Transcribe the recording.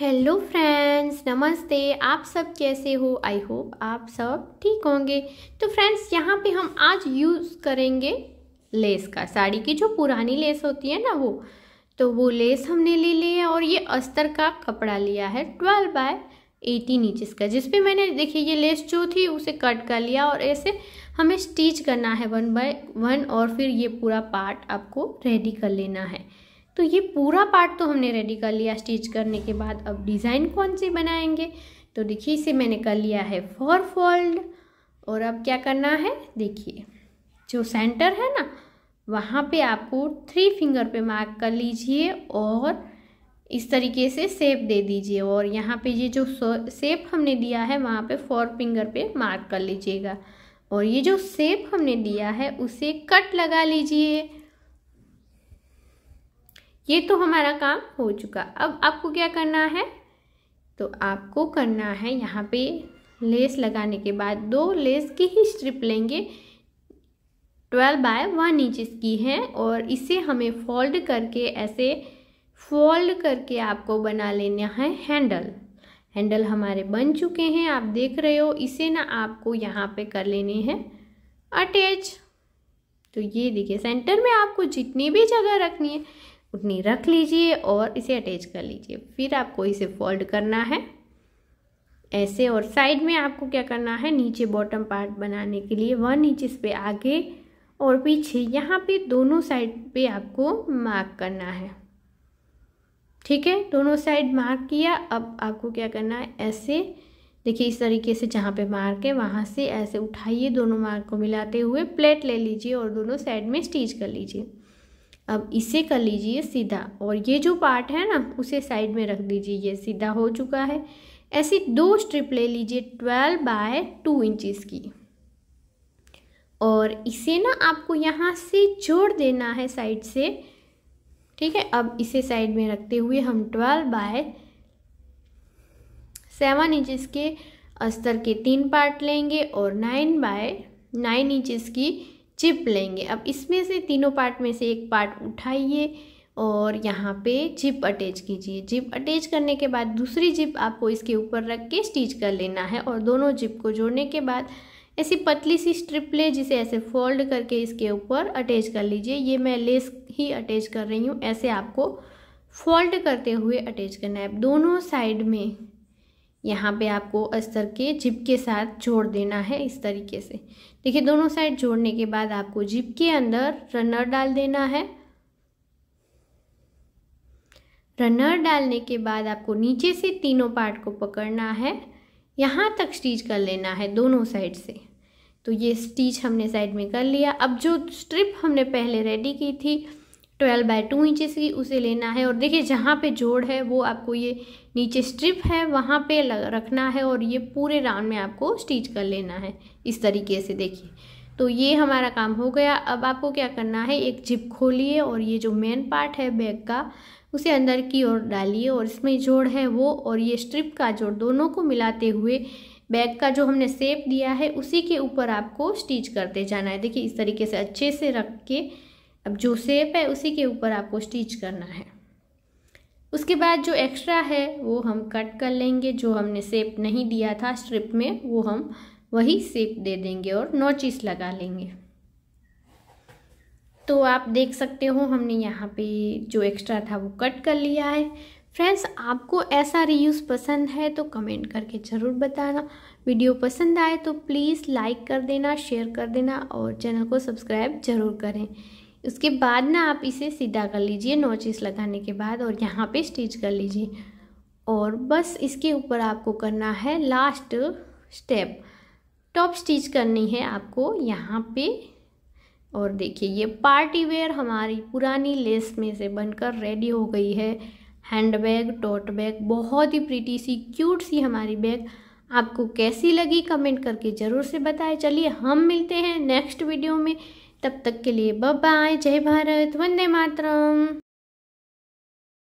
hello friends नमस्ते आप सब कैसे हो आई होप आप सब ठीक होंगे तो फ्रेंड्स यहाँ पे हम आज यूज़ करेंगे लेस का साड़ी की जो पुरानी लेस होती है ना वो तो वो लेस हमने ले ली है और ये अस्तर का कपड़ा लिया है ट्वेल्व बाय एटीन इंचज़ का जिसपे मैंने देखिए ये लेस जो थी उसे कट कर लिया और ऐसे हमें स्टिच करना है वन बाय वन और फिर ये पूरा पार्ट आपको रेडी कर लेना है तो ये पूरा पार्ट तो हमने रेडी कर लिया स्टिच करने के बाद अब डिज़ाइन कौन सी बनाएंगे तो देखिए इसे मैंने कर लिया है फोर फोल्ड और अब क्या करना है देखिए जो सेंटर है ना वहाँ पे आपको थ्री फिंगर पे मार्क कर लीजिए और इस तरीके से सेप दे दीजिए और यहाँ पे ये जो सेप हमने दिया है वहाँ पे फोर फिंगर पे मार्क कर लीजिएगा और ये जो सेप हमने दिया है उसे कट लगा लीजिए ये तो हमारा काम हो चुका अब आपको क्या करना है तो आपको करना है यहाँ पे लेस लगाने के बाद दो लेस की ही स्ट्रिप लेंगे ट्वेल्व बाय वन इंच की है और इसे हमें फोल्ड करके ऐसे फोल्ड करके आपको बना लेना है हैंडल हैंडल हमारे बन चुके हैं आप देख रहे हो इसे ना आपको यहाँ पे कर लेने हैं अटैच तो ये देखिए सेंटर में आपको जितनी भी जगह रखनी है उतनी रख लीजिए और इसे अटैच कर लीजिए फिर आपको इसे फोल्ड करना है ऐसे और साइड में आपको क्या करना है नीचे बॉटम पार्ट बनाने के लिए वन इंच इस पर आगे और पीछे यहाँ पे दोनों साइड पे आपको मार्क करना है ठीक है दोनों साइड मार्क किया अब आपको क्या करना है ऐसे देखिए इस तरीके से जहाँ पे मार्क है वहाँ से ऐसे उठाइए दोनों मार्क को मिलाते हुए प्लेट ले लीजिए और दोनों साइड में स्टिच कर लीजिए अब इसे कर लीजिए सीधा और ये जो पार्ट है ना उसे साइड में रख दीजिए ये सीधा हो चुका है ऐसी दो स्ट्रिप ले लीजिए ट्वेल्व बाय टू इंचिस की और इसे ना आपको यहाँ से जोड़ देना है साइड से ठीक है अब इसे साइड में रखते हुए हम ट्वेल्व बाय सेवन इंचिस के अस्तर के तीन पार्ट लेंगे और नाइन बाय नाइन इंचिस की चिप लेंगे अब इसमें से तीनों पार्ट में से एक पार्ट उठाइए और यहाँ पे जिप अटैच कीजिए जिप अटैच करने के बाद दूसरी जिप आपको इसके ऊपर रख के स्टिच कर लेना है और दोनों जिप को जोड़ने के बाद ऐसी पतली सी स्ट्रिप ले जिसे ऐसे फोल्ड करके इसके ऊपर अटैच कर लीजिए ये मैं लेस ही अटैच कर रही हूँ ऐसे आपको फोल्ड करते हुए अटैच करना है दोनों साइड में यहाँ पे आपको अस्तर के जिप के साथ जोड़ देना है इस तरीके से देखिए दोनों साइड जोड़ने के बाद आपको जिप के अंदर रनर डाल देना है रनर डालने के बाद आपको नीचे से तीनों पार्ट को पकड़ना है यहाँ तक स्टिच कर लेना है दोनों साइड से तो ये स्टिच हमने साइड में कर लिया अब जो स्ट्रिप हमने पहले रेडी की थी ट्वेल्व बाई टू इंचज़ की उसे लेना है और देखिए जहाँ पे जोड़ है वो आपको ये नीचे स्ट्रिप है वहाँ पे रखना है और ये पूरे राउंड में आपको स्टिच कर लेना है इस तरीके से देखिए तो ये हमारा काम हो गया अब आपको क्या करना है एक जिप खोलिए और ये जो मेन पार्ट है बैग का उसे अंदर की ओर डालिए और इसमें जोड़ है वो और ये स्ट्रिप का जोड़ दोनों को मिलाते हुए बैग का जो हमने सेप दिया है उसी के ऊपर आपको स्टिच करते जाना है देखिए इस तरीके से अच्छे से रख के अब जो सेप है उसी के ऊपर आपको स्टिच करना है उसके बाद जो एक्स्ट्रा है वो हम कट कर लेंगे जो हमने सेप नहीं दिया था स्ट्रिप में वो हम वही सेप दे देंगे और नोचिस लगा लेंगे तो आप देख सकते हो हमने यहाँ पे जो एक्स्ट्रा था वो कट कर लिया है फ्रेंड्स आपको ऐसा रीयूज़ पसंद है तो कमेंट करके ज़रूर बताना वीडियो पसंद आए तो प्लीज़ लाइक कर देना शेयर कर देना और चैनल को सब्सक्राइब ज़रूर करें उसके बाद ना आप इसे सीधा कर लीजिए नोचिस लगाने के बाद और यहाँ पे स्टिच कर लीजिए और बस इसके ऊपर आपको करना है लास्ट स्टेप टॉप स्टिच करनी है आपको यहाँ पे और देखिए ये पार्टी वेयर हमारी पुरानी लेस में से बनकर रेडी हो गई है हैंड बैग टोट बैग बहुत ही प्रीटी सी क्यूट सी हमारी बैग आपको कैसी लगी कमेंट करके ज़रूर से बताएं चलिए हम मिलते हैं नेक्स्ट वीडियो में तब तक के लिए बाय जय भारत वंदे मातरम